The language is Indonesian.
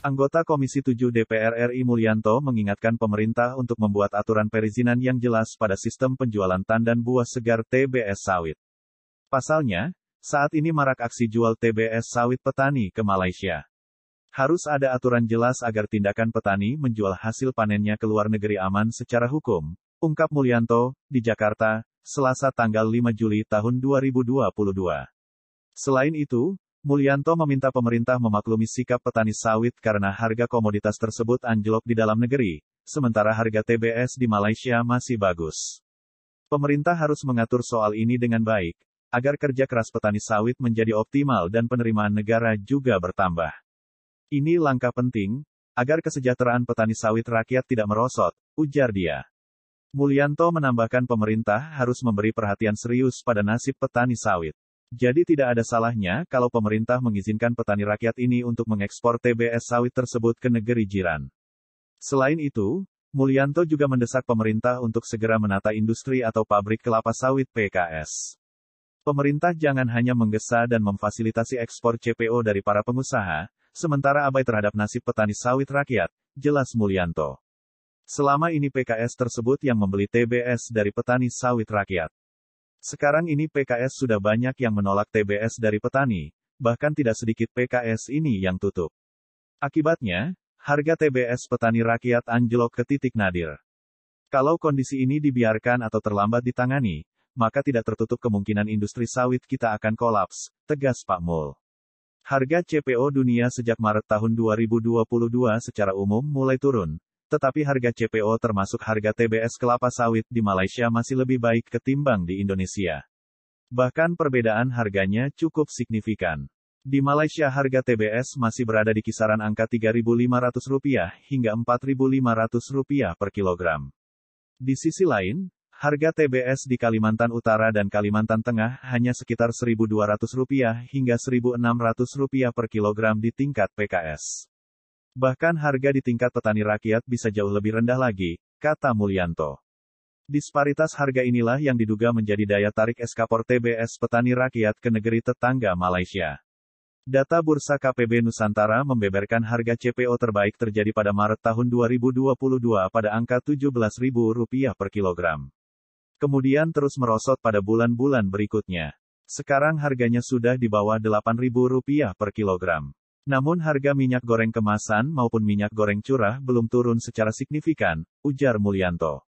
Anggota Komisi 7 DPR RI Mulyanto mengingatkan pemerintah untuk membuat aturan perizinan yang jelas pada sistem penjualan tandan buah segar TBS sawit. Pasalnya, saat ini marak aksi jual TBS sawit petani ke Malaysia. Harus ada aturan jelas agar tindakan petani menjual hasil panennya ke luar negeri aman secara hukum, ungkap Mulyanto, di Jakarta, Selasa tanggal 5 Juli tahun 2022. Selain itu, Mulyanto meminta pemerintah memaklumi sikap petani sawit karena harga komoditas tersebut anjlok di dalam negeri, sementara harga TBS di Malaysia masih bagus. Pemerintah harus mengatur soal ini dengan baik, agar kerja keras petani sawit menjadi optimal dan penerimaan negara juga bertambah. Ini langkah penting, agar kesejahteraan petani sawit rakyat tidak merosot, ujar dia. Mulyanto menambahkan pemerintah harus memberi perhatian serius pada nasib petani sawit. Jadi tidak ada salahnya kalau pemerintah mengizinkan petani rakyat ini untuk mengekspor TBS sawit tersebut ke negeri jiran. Selain itu, Mulyanto juga mendesak pemerintah untuk segera menata industri atau pabrik kelapa sawit PKS. Pemerintah jangan hanya menggesa dan memfasilitasi ekspor CPO dari para pengusaha, sementara abai terhadap nasib petani sawit rakyat, jelas Mulyanto. Selama ini PKS tersebut yang membeli TBS dari petani sawit rakyat. Sekarang ini PKS sudah banyak yang menolak TBS dari petani, bahkan tidak sedikit PKS ini yang tutup. Akibatnya, harga TBS petani rakyat anjlok ke titik nadir. Kalau kondisi ini dibiarkan atau terlambat ditangani, maka tidak tertutup kemungkinan industri sawit kita akan kolaps, tegas Pak Mul. Harga CPO dunia sejak Maret tahun 2022 secara umum mulai turun, tetapi harga CPO termasuk harga TBS kelapa sawit di Malaysia masih lebih baik ketimbang di Indonesia. Bahkan perbedaan harganya cukup signifikan. Di Malaysia harga TBS masih berada di kisaran angka Rp3.500 hingga Rp4.500 per kilogram. Di sisi lain, harga TBS di Kalimantan Utara dan Kalimantan Tengah hanya sekitar Rp1.200 hingga Rp1.600 per kilogram di tingkat PKS. Bahkan harga di tingkat petani rakyat bisa jauh lebih rendah lagi, kata Mulyanto. Disparitas harga inilah yang diduga menjadi daya tarik eskapor TBS petani rakyat ke negeri tetangga Malaysia. Data Bursa KPB Nusantara membeberkan harga CPO terbaik terjadi pada Maret tahun 2022 pada angka Rp17.000 per kilogram. Kemudian terus merosot pada bulan-bulan berikutnya. Sekarang harganya sudah di bawah Rp8.000 per kilogram. Namun harga minyak goreng kemasan maupun minyak goreng curah belum turun secara signifikan, ujar Mulyanto.